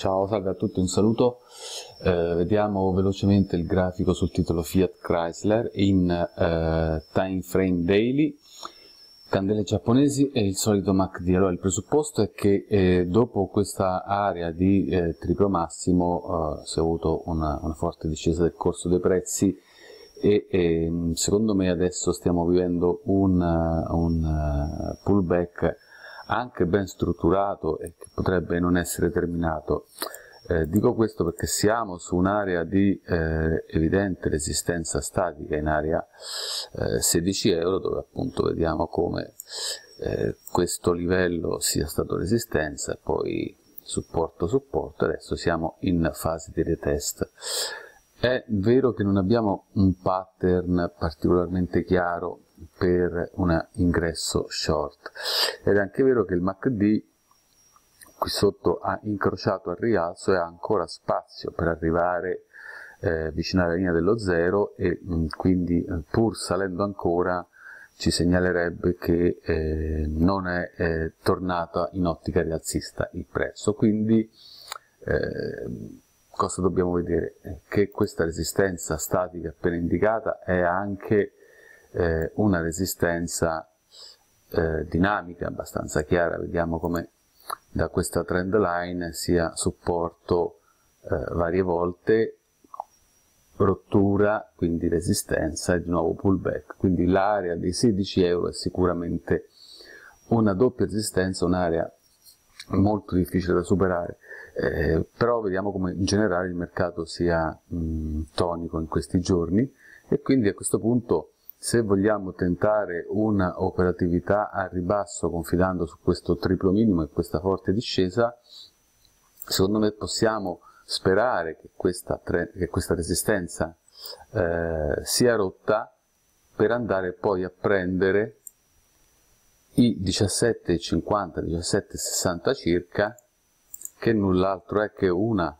Ciao, salve a tutti, un saluto. Eh, vediamo velocemente il grafico sul titolo Fiat Chrysler in eh, time frame daily, candele giapponesi e il solito MACD. Allora, il presupposto è che eh, dopo questa area di eh, triplo massimo eh, si è avuto una, una, forte discesa del corso dei prezzi e, e ehm, secondo me adesso stiamo vivendo un, un eh, pullback anche ben strutturato e che potrebbe non essere terminato. Eh, dico questo perché siamo su un'area di eh, evidente resistenza statica in area eh, 16 euro dove appunto vediamo come eh, questo livello sia stato resistenza poi supporto supporto adesso siamo in fase di retest è vero che non abbiamo un pattern particolarmente chiaro per un ingresso short ed è anche vero che il MACD qui sotto ha incrociato al rialzo e ha ancora spazio per arrivare eh, vicino alla linea dello zero e mh, mm, quindi eh, pur salendo ancora ci segnalerebbe che eh, non è eh, tornata in ottica rialzista il prezzo. Quindi eh, cosa dobbiamo vedere? Che questa resistenza statica appena indicata è anche eh, una resistenza eh, dinamica abbastanza chiara, vediamo come da questa trend line sia supporto eh, varie volte, rottura, quindi resistenza e di nuovo pullback, quindi l'area dei 16 euro è sicuramente una doppia resistenza, un'area molto difficile da superare, eh, però vediamo come in generale il mercato sia mh, tonico in questi giorni e quindi a questo punto se vogliamo tentare una operatività a ribasso confidando su questo triplo minimo e questa forte discesa, secondo me possiamo sperare che questa, che questa resistenza eh, sia rotta per andare poi a prendere i 17,50, 17,60 circa, che null'altro è che una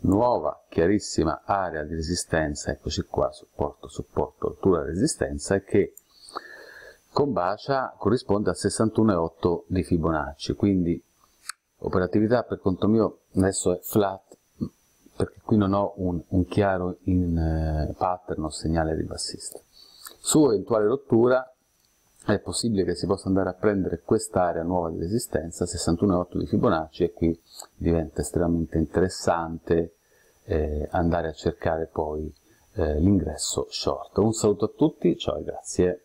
nuova chiarissima area di resistenza, eccoci qua, supporto, supporto, altura, resistenza, che con Bacia corrisponde a 61,8 di Fibonacci, quindi operatività per conto mio adesso è flat, perché qui non ho un, un chiaro in eh, pattern o segnale ribassista. Su eventuale rottura è possibile che si possa andare a prendere quest'area nuova di resistenza, 61,8 di Fibonacci, e qui diventa estremamente interessante eh, andare a cercare poi eh, l'ingresso short. Un saluto a tutti, ciao e grazie.